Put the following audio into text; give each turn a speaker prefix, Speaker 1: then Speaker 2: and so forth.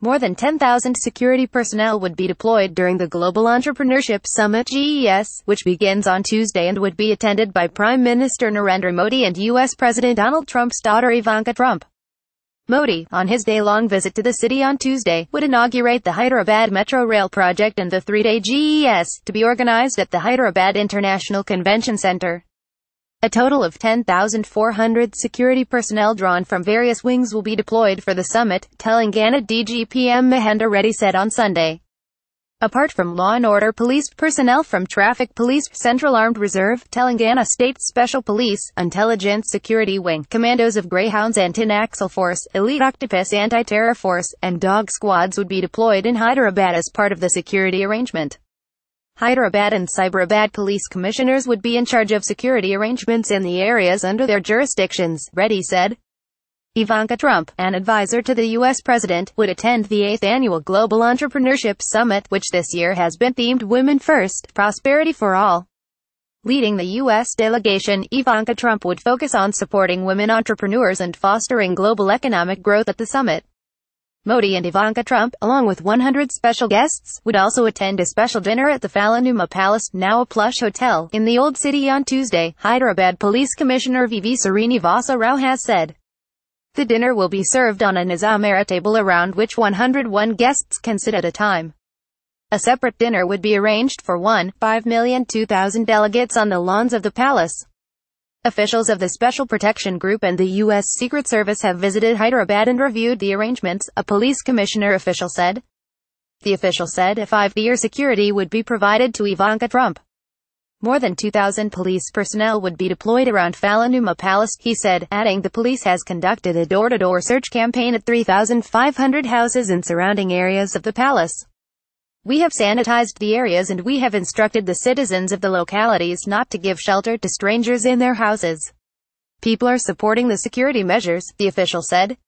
Speaker 1: More than 10,000 security personnel would be deployed during the Global Entrepreneurship Summit GES, which begins on Tuesday and would be attended by Prime Minister Narendra Modi and U.S. President Donald Trump's daughter Ivanka Trump. Modi, on his day-long visit to the city on Tuesday, would inaugurate the Hyderabad Metro Rail project and the three-day GES, to be organized at the Hyderabad International Convention Center. A total of 10,400 security personnel drawn from various wings will be deployed for the summit, Telangana DGPM Mahendra Reddy said on Sunday. Apart from law and order police personnel from Traffic Police, Central Armed Reserve, Telangana State Special Police, Intelligence Security Wing, Commandos of Greyhounds and Tin Axle Force, Elite Octopus Anti-Terror Force, and Dog Squads would be deployed in Hyderabad as part of the security arrangement. Hyderabad and Cyberabad police commissioners would be in charge of security arrangements in the areas under their jurisdictions, Reddy said. Ivanka Trump, an advisor to the U.S. president, would attend the 8th annual Global Entrepreneurship Summit, which this year has been themed Women First, Prosperity for All. Leading the U.S. delegation, Ivanka Trump would focus on supporting women entrepreneurs and fostering global economic growth at the summit. Modi and Ivanka Trump, along with 100 special guests, would also attend a special dinner at the Falanuma Palace, now a plush hotel, in the Old City on Tuesday, Hyderabad Police Commissioner V.V. Srinivasa Rao has said. The dinner will be served on a nizamara table around which 101 guests can sit at a time. A separate dinner would be arranged for 1.5 million 2,000 delegates on the lawns of the palace. Officials of the Special Protection Group and the U.S. Secret Service have visited Hyderabad and reviewed the arrangements, a police commissioner official said. The official said a five-year security would be provided to Ivanka Trump. More than 2,000 police personnel would be deployed around Falanuma Palace, he said, adding the police has conducted a door-to-door -door search campaign at 3,500 houses in surrounding areas of the palace. We have sanitized the areas and we have instructed the citizens of the localities not to give shelter to strangers in their houses. People are supporting the security measures, the official said.